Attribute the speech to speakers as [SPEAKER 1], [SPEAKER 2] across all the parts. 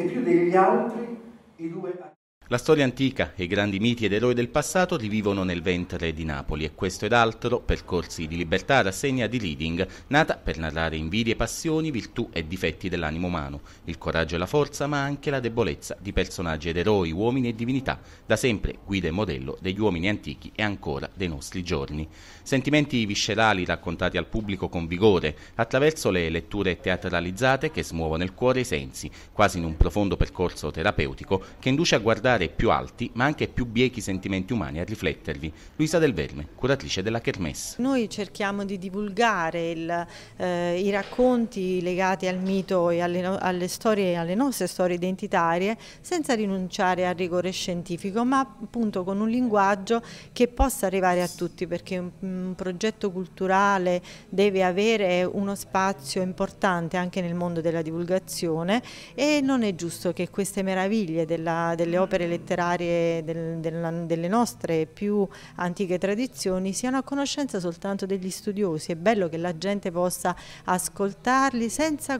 [SPEAKER 1] e più degli altri i due...
[SPEAKER 2] La storia antica e i grandi miti ed eroi del passato rivivono nel ventre di Napoli e questo ed altro, percorsi di libertà, rassegna di Reading, nata per narrare invidie, passioni, virtù e difetti dell'animo umano, il coraggio e la forza, ma anche la debolezza di personaggi ed eroi, uomini e divinità, da sempre guida e modello degli uomini antichi e ancora dei nostri giorni. Sentimenti viscerali raccontati al pubblico con vigore, attraverso le letture teatralizzate che smuovono il cuore e i sensi, quasi in un profondo percorso terapeutico che induce a guardare riscontrare più alti ma anche più biechi sentimenti umani a riflettervi. Luisa Del Verme, curatrice della Kermesse.
[SPEAKER 3] Noi cerchiamo di divulgare il, eh, i racconti legati al mito e alle, alle, storie, alle nostre storie identitarie senza rinunciare al rigore scientifico ma appunto con un linguaggio che possa arrivare a tutti perché un, un progetto culturale deve avere uno spazio importante anche nel mondo della divulgazione e non è giusto che queste meraviglie della, delle opere letterarie del, del, delle nostre più antiche tradizioni siano a conoscenza soltanto degli studiosi. È bello che la gente possa ascoltarli senza mm,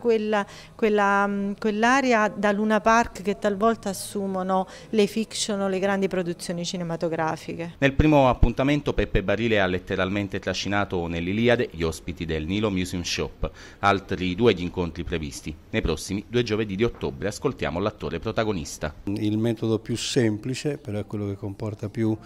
[SPEAKER 3] quell'aria quella, quell da Luna Park che talvolta assumono le fiction o le grandi produzioni cinematografiche.
[SPEAKER 2] Nel primo appuntamento Peppe Barile ha letteralmente trascinato nell'Iliade gli ospiti del Nilo Museum Shop, altri due gli incontri previsti. Nei prossimi due giovedì di ottobre ascoltiamo l'attore protagonista.
[SPEAKER 1] Il metodo più semplice, però è quello che comporta più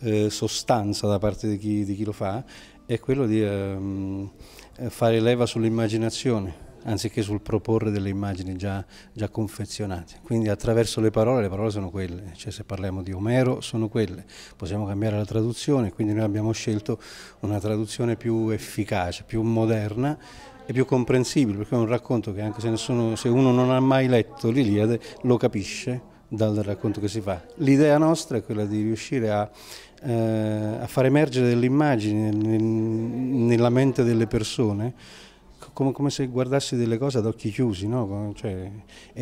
[SPEAKER 1] eh, sostanza da parte di chi, di chi, lo fa, è quello di ehm, eh, fare leva sull'immaginazione anziché sul proporre delle immagini già, già, confezionate. Quindi attraverso le parole, le parole sono quelle, cioè se parliamo di Omero sono quelle, possiamo cambiare la traduzione, quindi noi abbiamo scelto una traduzione più efficace, più moderna e più comprensibile, perché è un racconto che anche se, nessuno, se uno non ha mai letto l'Iliade lo capisce dal racconto che si fa. L'idea nostra è quella di riuscire a, eh, a far emergere delle immagini nella mente delle persone come, come, se guardassi delle cose ad occhi chiusi, no? cioè,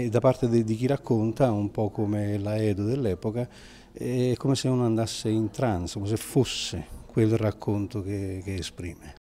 [SPEAKER 1] da parte di, di chi racconta, un po' come la Edo dell'epoca, è come se uno
[SPEAKER 2] andasse in trance, come se fosse quel racconto che, che esprime.